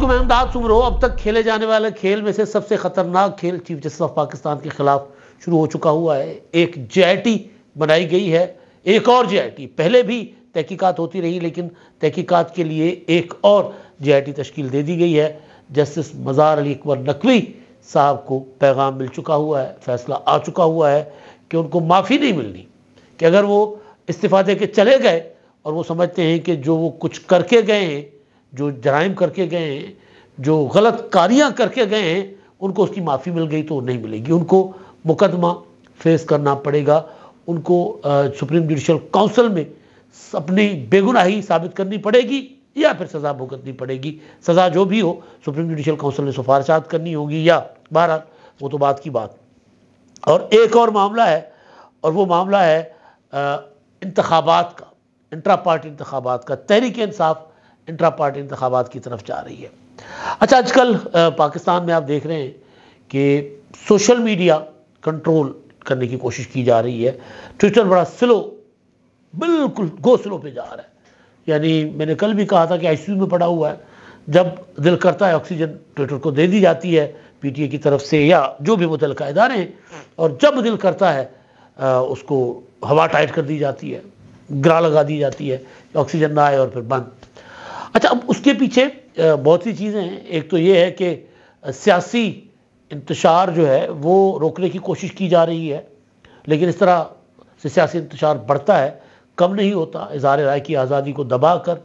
को मैं अमदाद अब तक खेले जाने वाले खेल में से सबसे खतरनाक खेल चीफ जस्टिस ऑफ पाकिस्तान के खिलाफ शुरू हो चुका हुआ है एक जे बनाई गई है एक और जे पहले भी तहकीकात होती रही लेकिन तहकीकात के लिए एक और जे तश्कील दे दी गई है जस्टिस मज़ार अली अकबर नकवी साहब को पैगाम मिल चुका हुआ है फैसला आ चुका हुआ है कि उनको माफ़ी नहीं मिलनी कि अगर वो इस्तीफा दे के चले गए और वो समझते हैं कि जो वो कुछ करके गए हैं जो जराइम करके गए हैं जो गलत कारियाँ करके गए हैं उनको उसकी माफ़ी मिल गई तो नहीं मिलेगी उनको मुकदमा फेस करना पड़ेगा उनको सुप्रीम जुडिशल काउंसिल में अपनी बेगुनाही साबित करनी पड़ेगी या फिर सज़ा भुगतनी पड़ेगी सज़ा जो भी हो सुप्रीम जुडिशल काउंसिल ने सिफारशात करनी होगी या बहरहाल वो तो बात की बात और एक और मामला है और वो मामला है इंतबात का इंट्रा पार्टी इंतबात का तहरीक इंसाफ इंट्रा पार्टी इंतबात की तरफ जा रही है अच्छा आजकल पाकिस्तान में आप देख रहे हैं कि सोशल मीडिया कंट्रोल करने की कोशिश की जा रही है ट्विटर बड़ा स्लो बिल्कुल गो स्लो पे जा रहा है यानी मैंने कल भी कहा था कि आईसीयू में पड़ा हुआ है जब दिल करता है ऑक्सीजन ट्विटर को दे दी जाती है पीटीए की तरफ से या जो भी मुतल इदारे हैं और जब दिल करता है आ, उसको हवा टाइट कर दी जाती है ग्रा लगा दी जाती है ऑक्सीजन ना आए और फिर बंद अच्छा अब उसके पीछे बहुत सी चीज़ें हैं एक तो ये है कि सियासी इंतशार जो है वो रोकने की कोशिश की जा रही है लेकिन इस तरह से सियासी इंतशार बढ़ता है कम नहीं होता इजहार राय की आज़ादी को दबा कर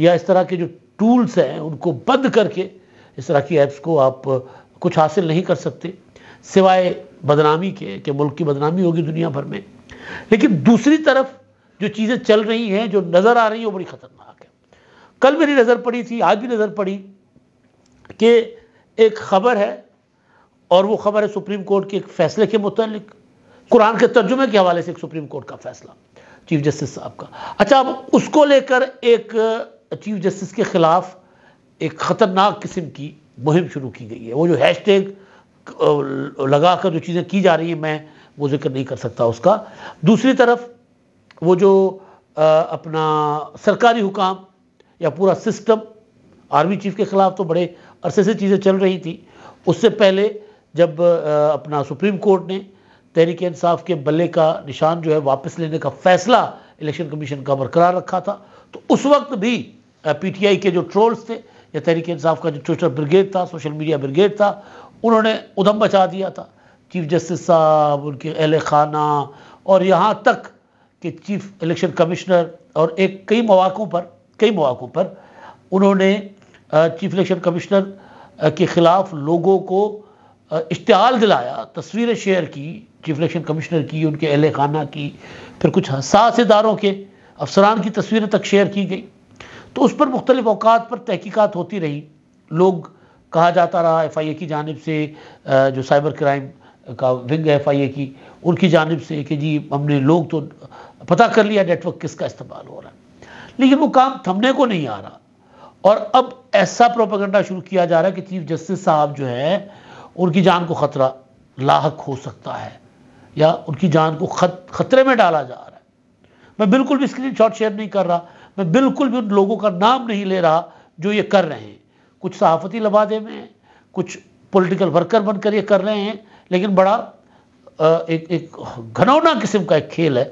या इस तरह के जो टूल्स हैं उनको बंद करके इस तरह की ऐप्स को आप कुछ हासिल नहीं कर सकते सिवाय बदनामी के कि मुल्क की बदनामी होगी दुनिया भर में लेकिन दूसरी तरफ जो चीज़ें चल रही हैं जो नज़र आ रही हैं वो बड़ी ख़तरनाक है कल मेरी नज़र पड़ी थी आज भी नज़र पड़ी कि एक ख़बर है और वो ख़बर है सुप्रीम कोर्ट के एक फ़ैसले के मुतलिक कुरान के तर्जुमे के हवाले से एक सुप्रीम कोर्ट का फ़ैसला चीफ जस्टिस साहब का अच्छा अब उसको लेकर एक चीफ जस्टिस के ख़िलाफ़ एक ख़तरनाक किस्म की मुहिम शुरू की गई है वो जो हैश टैग लगा कर जो चीज़ें की जा रही हैं मैं वो जिक्र नहीं कर सकता उसका दूसरी तरफ वो जो आ, अपना सरकारी हुकाम या पूरा सिस्टम आर्मी चीफ के ख़िलाफ़ तो बड़े अरसे से चीज़ें चल रही थी उससे पहले जब अपना सुप्रीम कोर्ट ने तहरीक इंसाफ के बल्ले का निशान जो है वापस लेने का फैसला इलेक्शन कमीशन का बरकरार रखा था तो उस वक्त भी पीटीआई के जो ट्रोल्स थे या तहरीक इंसाफ का जो ट्विटर ब्रिगेड था सोशल मीडिया ब्रिगेड था उन्होंने उधम बचा दिया था चीफ जस्टिस साहब उनके अहल खाना और यहाँ तक कि चीफ इलेक्शन कमिश्नर और एक कई मौाकों पर कई मौक़ों पर उन्होंने चीफ इलेक्शन कमिश्नर के ख़िलाफ़ लोगों को इश्तहाल दिलाया तस्वीरें शेयर की चीफ इलेक्शन कमिश्नर की उनके अहल खाना की फिर कुछ हसास इदारों के अफसरान की तस्वीरें तक शेयर की गई तो उस पर मुख्तलिफ अवकात पर तहकीकत होती रही लोग कहा जाता रहा एफ़ आई ए की जानब से जो साइबर क्राइम का विंग एफ आई ए की उनकी जानब से कि जी हमने लोग तो पता कर लिया नेटवर्क किसका इस्तेमाल हो रहा है लेकिन वो काम थमने को नहीं आ रहा और अब ऐसा प्रोपागेंडा शुरू किया जा रहा है कि चीफ जस्टिस साहब जो हैं उनकी जान को खतरा लाक हो सकता है या उनकी जान को खत खतरे में डाला जा रहा है मैं बिल्कुल भी स्क्रीन शॉट शेयर नहीं कर रहा मैं बिल्कुल भी उन लोगों का नाम नहीं ले रहा जो ये कर रहे हैं कुछ सहाफती लबादे में कुछ पॉलिटिकल वर्कर बनकर ये कर रहे हैं लेकिन बड़ा एक एक घनौना किस्म का एक खेल है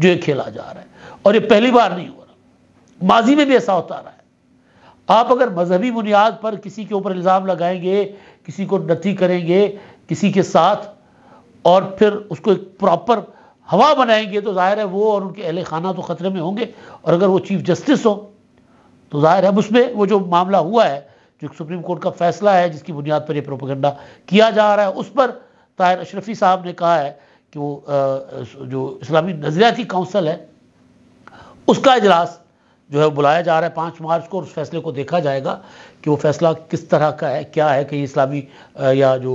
जो ये खेला जा रहा है और ये पहली बार नहीं हुआ माजी में भी ऐसा होता रहा है आप अगर मजहबी बुनियाद पर किसी के ऊपर इल्ज़ाम लगाएंगे किसी को नती करेंगे किसी के साथ और फिर उसको एक प्रॉपर हवा बनाएंगे तो ज़ाहिर है वो और उनके अहल खाना तो ख़तरे में होंगे और अगर वो चीफ जस्टिस हो तो ज़ाहिर है उसमें वो जो मामला हुआ है जो सुप्रीम कोर्ट का फैसला है जिसकी बुनियाद पर यह प्रोपगंडा किया जा रहा है उस पर ताहिर अशरफी साहब ने कहा है कि वो जो इस्लामी नजरियाती काउंसिल है उसका इजलास जो है बुलाया जा रहा है पाँच मार्च को और उस फैसले को देखा जाएगा कि वो फैसला किस तरह का है क्या है कहीं इस्लामी या जो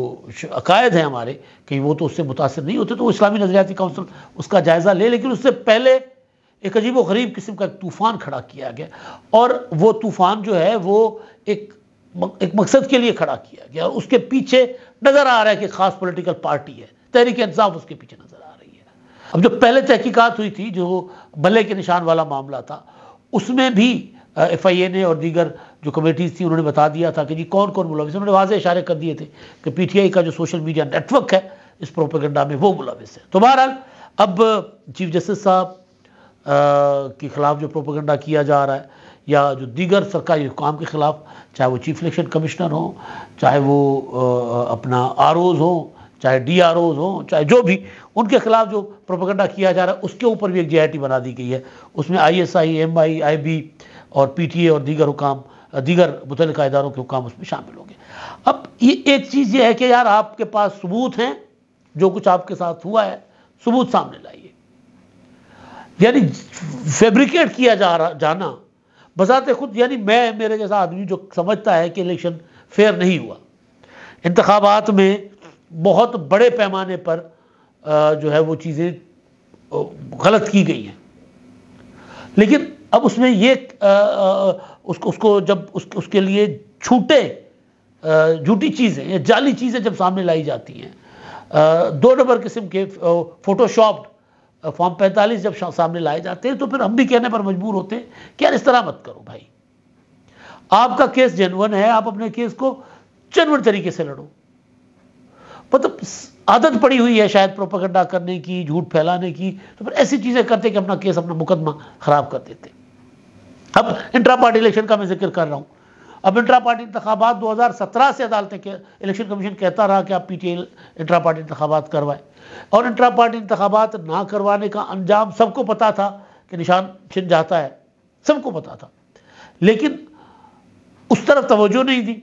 अकायद हैं हमारे कहीं वो तो उससे मुतासर नहीं होते तो वो इस्लामी नजरियाती काउंसिल उसका जायज़ा ले लेकिन उससे पहले एक अजीब गरीब किस्म का तूफ़ान खड़ा किया गया और वो तूफ़ान जो है वो एक एक मकसद के लिए खड़ा किया गया और उसके पीछे नज़र आ रहा है कि ख़ास पोलिटिकल पार्टी है तहरीक इंसाफ उसके पीछे नज़र आ रही है अब जो पहले तहकीकात हुई थी जो बल्ले के निशान वाला मामला था उसमें भी एफ आई ए ने और दीगर जो कमेटीज़ थी उन्होंने बता दिया था कि जी कौन कौन मुलविस उन्होंने वाजे इशारे कर दिए थे कि पी टी आई का जो सोशल मीडिया नेटवर्क है इस प्रोपेगेंडा में वो मुलविस है तो बहरहाल अब चीफ जस्टिस साहब के ख़िलाफ़ जो प्रोपेगेंडा किया जा रहा है या जो दीगर सरकारी हुकाम के ख़िलाफ़ चाहे वो चीफ इलेक्शन कमिश्नर हों चाहे वो आ, अपना आर ओज़ हों चाहे डी आर ओज हों चाहे जो भी उनके खिलाफ जो प्रोपगंडा किया जा रहा है उसके ऊपर भी एक जे बना दी गई है उसमें I S I M I I B और पी टी ए और दीगर हुकाम दीगर मुतल इदारों के हुकाम उसमें शामिल होंगे अब ये एक चीज़ ये है कि यार आपके पास सबूत हैं जो कुछ आपके साथ हुआ है सबूत सामने लाइए यानी फेब्रिकेट किया जा रहा जाना बजाते खुद यानी मैं मेरे जैसा आदमी जो समझता है कि इलेक्शन फेयर नहीं हुआ इंतबात में बहुत बड़े पैमाने पर जो है वो चीज़ें गलत की गई हैं लेकिन अब उसमें ये उसको उसको जब उस, उसके लिए छूटे झूठी चीज़ें या जाली चीज़ें जब सामने लाई जाती हैं दो नंबर किस्म के फोटोशॉप फॉर्म पैंतालीस जब सामने लाए जाते हैं तो फिर हम भी कहने पर मजबूर होते हैं कि यार इस तरह मत करो भाई आपका केस जेनवन है आप अपने केस को जेनवन तरीके से लड़ो मतलब आदत पड़ी हुई है शायद प्रोपागेंडा करने की झूठ फैलाने की तो फिर ऐसी चीज़ें करते कि अपना केस अपना मुकदमा ख़राब कर देते अब इंट्रा पार्टी इलेक्शन का मैं जिक्र कर रहा हूं अब इंट्रा पार्टी इंतबात 2017 से अदालतें इलेक्शन कमीशन कहता रहा कि आप पी टी इंट्रा पार्टी इंतबात करवाए और इंट्रा पार्टी इंतबात ना करवाने का अंजाम सबको पता था कि निशान छिन जाता है सबको पता था लेकिन उस तरफ तोज्जो नहीं दी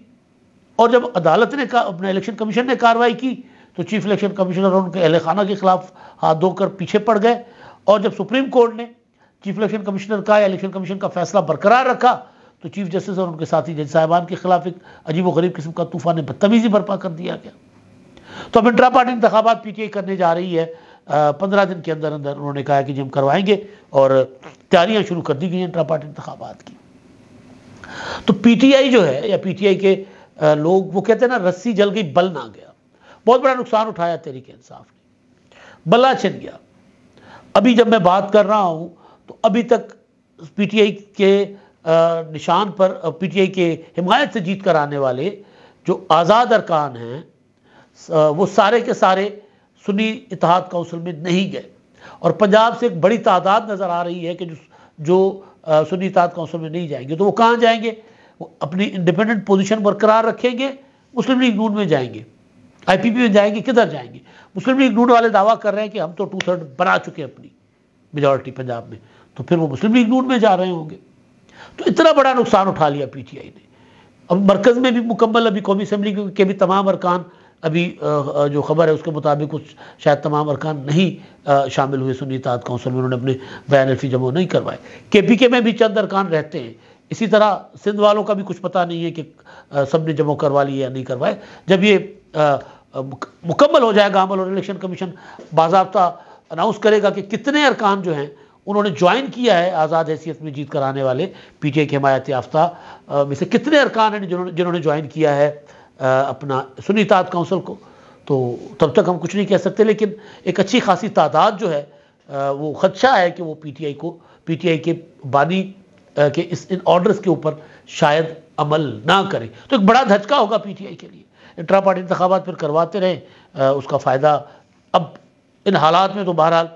और जब अदालत ने कहा अपने इलेक्शन कमीशन ने कार्रवाई की तो चीफ इलेक्शन कमिश्नर और उनके अहल खाना के खिलाफ हाथ धोकर पीछे पड़ गए और जब सुप्रीम कोर्ट ने चीफ इलेक्शन कमिश्नर का या इलेक्शन कमीशन का फैसला बरकरार रखा तो चीफ जस्टिस और उनके साथी जज साहबान के खिलाफ एक अजीब गरीब किस्म का तूफान बदतमीजी बर्पा कर दिया गया तो अब इंट्रा पार्टी इंतबात पी टी आई करने जा रही है पंद्रह दिन के अंदर अंदर उन्होंने कहा कि जी हम करवाएंगे और तैयारियां शुरू कर दी गई इंट्रा पार्टी इंतबात की तो पीटीआई जो है या पीटीआई के लोग वो कहते हैं ना रस्सी जल गई बल ना गया बहुत बड़ा नुकसान उठाया के इंसाफ ने बल्ला छिन गया अभी जब मैं बात कर रहा हूं तो अभी तक पीटीआई के निशान पर पीटीआई के हिमायत से जीत कर आने वाले जो आज़ाद अरकान हैं वो सारे के सारे सुन्नी इतिहाद काउंसिल में नहीं गए और पंजाब से एक बड़ी तादाद नज़र आ रही है कि जो जो सुन्नी इतिहाद काउंसिल में नहीं जाएंगे तो वो कहाँ जाएंगे अपनी इंडिपेंडेंट पोजीशन बरकरार रखेंगे मुस्लिम लीग नून में जाएंगे आईपीपी में जाएंगे किधर जाएंगे मुस्लिम लीग नून वाले दावा कर रहे हैं कि हम तो टू थर्ड बना चुके हैं अपनी मेजोरिटी पंजाब में तो फिर वो मुस्लिम लीग नून में जा रहे होंगे तो इतना बड़ा नुकसान उठा लिया पीटीआई ने अब मरकज़ में भी मुकम्मल अभी कौमी असम्बली के भी तमाम अरकान अभी जो खबर है उसके मुताबिक कुछ शायद तमाम अरकान नहीं शामिल हुए सुन्नी काउंसिल में उन्होंने अपने बयान अल्फी जमा नहीं करवाए के पी के में भी चंद अरकान रहते हैं इसी तरह सिंध वालों का भी कुछ पता नहीं है कि सब ने जमा करवा ली या नहीं करवाए जब ये मुकम्मल हो जाएगा अमल और इलेक्शन कमीशन बाबा अनाउंस करेगा कि कितने अरकान जो हैं उन्होंने ज्वाइन किया है आज़ाद हैसियत में जीत कर आने वाले पी टी आई के हमायत याफ्ता में से कितने अरकान हैं जिन्होंने जिन्होंने ज्वाइन किया है आ, अपना सुनी ताद काउंसिल को तो तब तक हम कुछ नहीं कह सकते लेकिन एक अच्छी खासी तादाद जो है आ, वो खदशा है कि वो पी टी आई को पी टी आई के बानी कि इस इन ऑर्डर्स के ऊपर शायद अमल ना करें तो एक बड़ा धचका होगा पीटीआई के लिए इंट्रा पार्टी इंतबात फिर करवाते रहें उसका फ़ायदा अब इन हालात में तो बहरहाल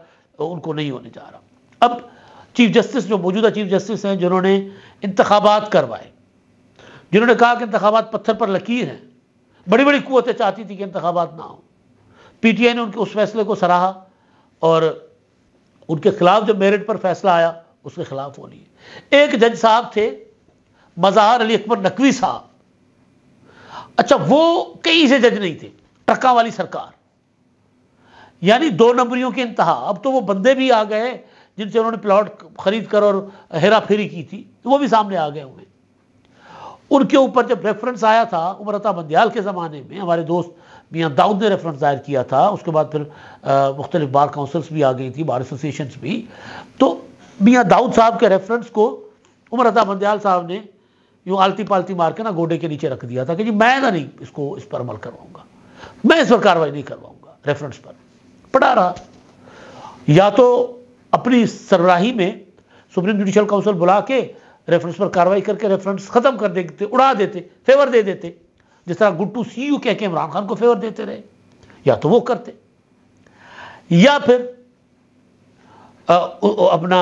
उनको नहीं होने जा रहा अब चीफ जस्टिस जो मौजूदा चीफ जस्टिस हैं जिन्होंने इंतबात करवाए जिन्होंने कहा कि इंतबात पत्थर पर लकीर हैं बड़ी बड़ी कुतें चाहती थी कि इंतबात ना हो पीटीआई ने उनके उस फैसले को सराहा और उनके खिलाफ जब मेरिट पर फैसला आया उसके खिलाफ होनी है एक जज साहब थे मजार अली अकबर नकवी साहब अच्छा वो कई से जज नहीं थे टक्का वाली सरकार यानी दो नंबरियों की इंतहा अब तो वो बंदे भी आ गए जिनसे उन्होंने प्लॉट खरीद कर और हेरा फेरी की थी तो वो भी सामने आ गए हुए उनके ऊपर जब रेफरेंस आया था उमरता बंदयाल के ज़माने में हमारे दोस्त मियाँ दाऊद ने रेफरेंस दायर किया था उसके बाद फिर मुख्तलिफ बार काउंसिल्स भी आ गई थी बार एसोसिएशन भी तो मियाँ दाऊद साहब के रेफरेंस को उमर अदा मंदयाल साहब ने यूँ आलती पालती मार के ना गोडे के नीचे रख दिया था कि जी मैं ना नहीं इसको इस पर अमल करवाऊंगा मैं इस पर कार्रवाई नहीं करवाऊंगा रेफरेंस पर पढ़ा रहा या तो अपनी सरराही में सुप्रीम जुडिशल काउंसिल बुला के रेफरेंस पर कार्रवाई करके रेफरेंस खत्म कर देते उड़ा देते फेवर दे देते जिस तरह गुड टू सी यू कह के इमरान खान को फेवर देते रहे या तो वो करते या फिर अपना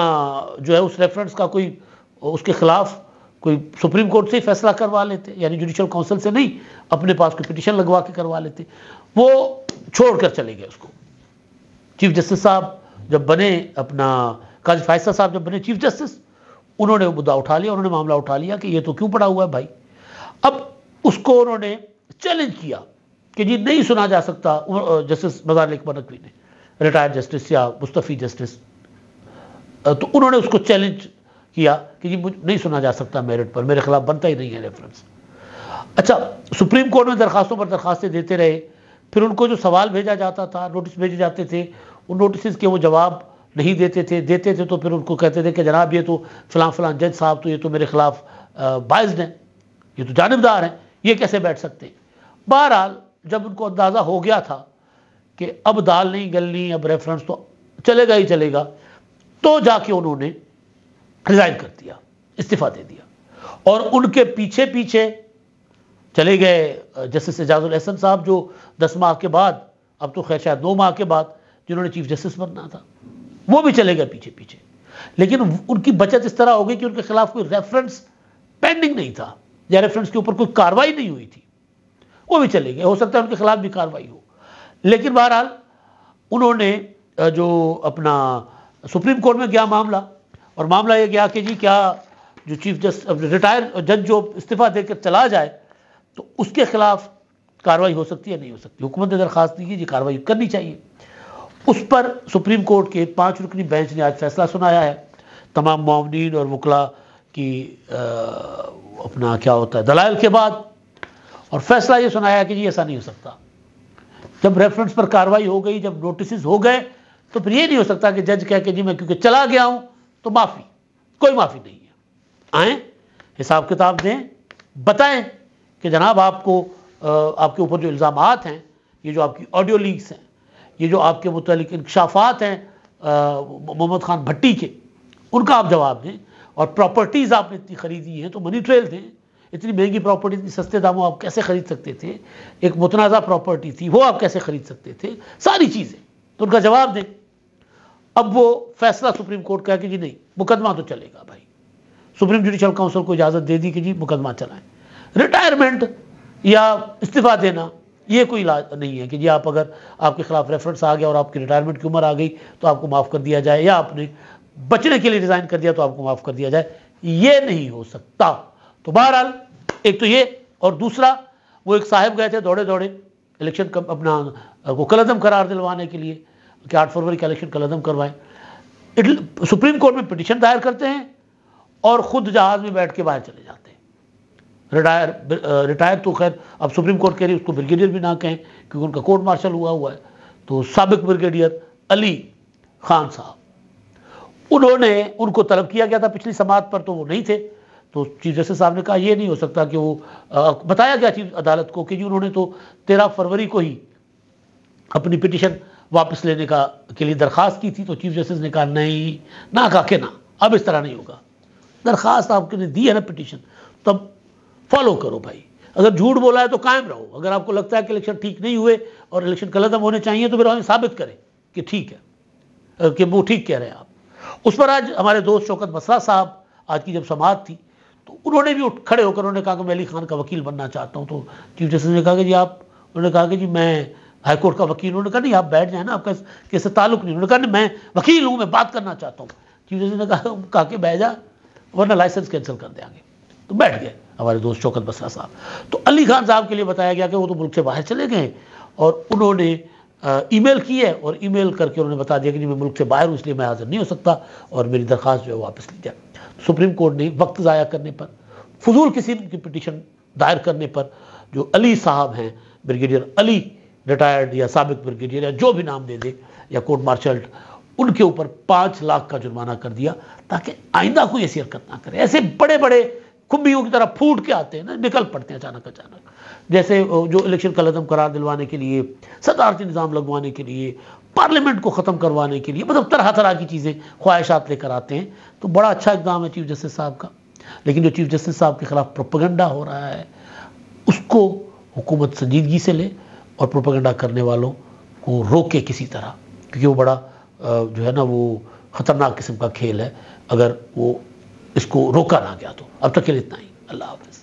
जो है उस रेफरेंस का कोई उसके खिलाफ कोई सुप्रीम कोर्ट से ही फैसला करवा लेते यानी जुडिशल काउंसिल से नहीं अपने पास कोई पिटिशन लगवा के करवा लेते वो छोड़ कर चले गए उसको चीफ जस्टिस साहब जब बने अपना काज फायसा साहब जब बने चीफ जस्टिस उन्होंने वो मुद्दा उठा लिया उन्होंने मामला उठा लिया कि ये तो क्यों पड़ा हुआ है भाई अब उसको उन्होंने चैलेंज किया कि जी नहीं सुना जा सकता जस्टिस मजार मलिक नकवी ने रिटायर्ड जस्टिस या मुस्तफ़ी जस्टिस तो उन्होंने उसको चैलेंज किया कि जी मुझे नहीं सुना जा सकता मेरिट पर मेरे खिलाफ बनता ही नहीं है रेफरेंस अच्छा सुप्रीम कोर्ट में दरखास्तों पर दरखास्तें देते रहे फिर उनको जो सवाल भेजा जाता था नोटिस भेजे जाते थे उन नोटिस के वो जवाब नहीं देते थे देते थे तो फिर उनको कहते थे कि जनाब ये तो फलां फलां जज साहब तो ये तो मेरे ख़िलाफ़ बाइज हैं ये तो जानबदार हैं ये कैसे बैठ सकते बहरहाल जब उनको अंदाज़ा हो गया था कि अब दाल नहीं गलनी अब रेफरेंस तो चलेगा ही चलेगा तो जाके उन्होंने रिजाइन कर दिया इस्तीफा दे दिया और उनके पीछे पीछे चले गए जस्टिस एजाजुल अहसन साहब जो दस माह के बाद अब तो खैर शायद नौ माह के बाद जिन्होंने चीफ जस्टिस बनना था वो भी चले गए पीछे पीछे लेकिन उनकी बचत इस तरह हो गई कि उनके खिलाफ कोई रेफरेंस पेंडिंग नहीं था या रेफरेंस के ऊपर कोई कार्रवाई नहीं हुई थी वो भी चले गए हो सकता है उनके खिलाफ भी कार्रवाई हो लेकिन बहरहाल उन्होंने जो अपना सुप्रीम कोर्ट में गया मामला और मामला ये गया कि जी क्या जो चीफ जस्टिस रिटायर जज जो इस्तीफ़ा देकर चला जाए तो उसके खिलाफ कार्रवाई हो सकती है नहीं हो सकती हुकूमत ने दरखास्त दी जी कार्रवाई करनी चाहिए उस पर सुप्रीम कोर्ट के पांच रुकनी बेंच ने आज फैसला सुनाया है तमाम मामनीन और वकला की आ, अपना क्या होता है दलाइल के बाद और फैसला ये सुनाया कि जी ऐसा नहीं हो सकता जब रेफरेंस पर कार्रवाई हो गई जब नोटिस हो गए तो फिर ये नहीं हो सकता कि जज कह के जी मैं क्योंकि चला गया हूं तो माफी कोई माफी नहीं है आए हिसाब किताब दें बताएं कि जनाब आपको आपके ऊपर जो इल्ज़ाम हैं ये जो आपकी ऑडियो लीक्स हैं ये जो आपके मुतलिक इंकशाफात हैं मोहम्मद खान भट्टी के उनका आप जवाब दें और प्रॉपर्टीज़ आपने इतनी ख़रीदी हैं तो मनी ट्रेल दें इतनी महंगी प्रॉपर्टी इतनी सस्ते दामों आप कैसे ख़रीद सकते थे एक मुतनाज़ा प्रॉपर्टी थी वो आप कैसे ख़रीद सकते थे सारी चीज़ें तो उनका जवाब दें अब वो फैसला सुप्रीम कोर्ट का है कि जी नहीं मुकदमा तो चलेगा भाई सुप्रीम जुडिशल काउंसिल को इजाज़त दे दी कि जी मुकदमा चलाएं रिटायरमेंट या इस्तीफा देना ये कोई इलाज नहीं है कि जी आप अगर आपके खिलाफ रेफरेंस आ गया और आपकी रिटायरमेंट की उम्र आ गई तो आपको माफ़ कर दिया जाए या आपने बचने के लिए रिज़ाइन कर दिया तो आपको माफ़ कर दिया जाए ये नहीं हो सकता तो बहरहाल एक तो ये और दूसरा वो एक साहब गए थे दौड़े दौड़े इलेक्शन अपना वो कलदम करार दिलवाने के लिए कि आठ फरवरी का इलेक्शन कल अदम करवाएं सुप्रीम कोर्ट में पिटिशन दायर करते हैं और ख़ुद जहाज़ में बैठ के बाहर चले जाते हैं रिटायर रिटायर uh, तो खैर अब सुप्रीम कोर्ट कह रही उसको ब्रिगेडियर भी ना कहें क्योंकि उनका कोर्ट मार्शल हुआ हुआ है तो सबक ब्रिगेडियर अली खान साहब उन्होंने उनको तलब किया गया था पिछली समाज पर तो वो नहीं थे तो चीफ जस्टिस साहब ने कहा यह नहीं हो सकता कि वो आ, uh, बताया गया चीफ अदालत को कि जी उन्होंने तो तेरह फरवरी को ही अपनी पिटिशन वापस लेने का के लिए दरख्वास्त की थी तो चीफ जस्टिस ने कहा नहीं ना कहा के ना अब इस तरह नहीं होगा दरख्वास्त आपने दी है ना पिटिशन तब फॉलो करो भाई अगर झूठ बोला है तो कायम रहो अगर आपको लगता है कि इलेक्शन ठीक नहीं हुए और इलेक्शन गलत होने चाहिए तो फिर हमें साबित करें कि ठीक है कि वो ठीक कह रहे हैं आप उस पर आज हमारे दोस्त शौकत मसरा साहब आज की जब समाज थी तो उन्होंने भी उठ खड़े होकर उन्होंने कहा कि मैं अली खान का वकील बनना चाहता हूँ तो चीफ जस्टिस ने कहा कि जी आप उन्होंने कहा कि जी मैं कोर्ट का वकील उन्होंने कहा नहीं आप बैठ जाए ना आपका कैसे ताल्लुक नहीं उन्होंने कहा नहीं मैं वकील हूँ मैं बात करना चाहता हूँ चीफ जस्टिस ने कहा कहा कि बैठ जा वरना लाइसेंस कैंसिल कर देंगे तो बैठ गए हमारे दोस्त शौकत बसरा साहब तो अली खान साहब के लिए बताया गया कि वो तो मुल्क से बाहर चले गए और उन्होंने ईमेल की है और ईमेल करके उन्होंने बता दिया कि नहीं मैं मुल्क से बाहर हूँ इसलिए मैं हाजिर नहीं हो सकता और मेरी दरख्वास्त जो है वापस ली जाए सुप्रीम कोर्ट ने वक्त ज़ाया करने पर फजूल किसी की पिटिशन दायर करने पर जो अली साहब हैं ब्रिगेडियर अली रिटायर्ड या सबक ब्रिगेडियर या जो भी नाम दे दे या कोर्ट मार्शल उनके ऊपर पाँच लाख का जुर्माना कर दिया ताकि आइंदा कोई ऐसी हरकत ना करे ऐसे बड़े बड़े खुम्बियों की तरह फूट के आते हैं ना निकल पड़ते हैं अचानक अचानक जैसे जो इलेक्शन लदम करार दिलवाने के लिए सदारती निज़ाम लगवाने के लिए पार्लियामेंट को ख़त्म करवाने के लिए मतलब तरह तरह की चीज़ें ख्वाहिशात लेकर आते हैं तो बड़ा अच्छा इकदाम है चीफ जस्टिस साहब का लेकिन जो चीफ जस्टिस साहब के खिलाफ प्रोपगंडा हो रहा है उसको हुकूमत संजीदगी से ले और प्रोपागेंडा करने वालों को रोके किसी तरह क्योंकि वो बड़ा जो है ना वो ख़तरनाक किस्म का खेल है अगर वो इसको रोका ना गया तो अब तक के लिए इतना ही अल्लाह हाफ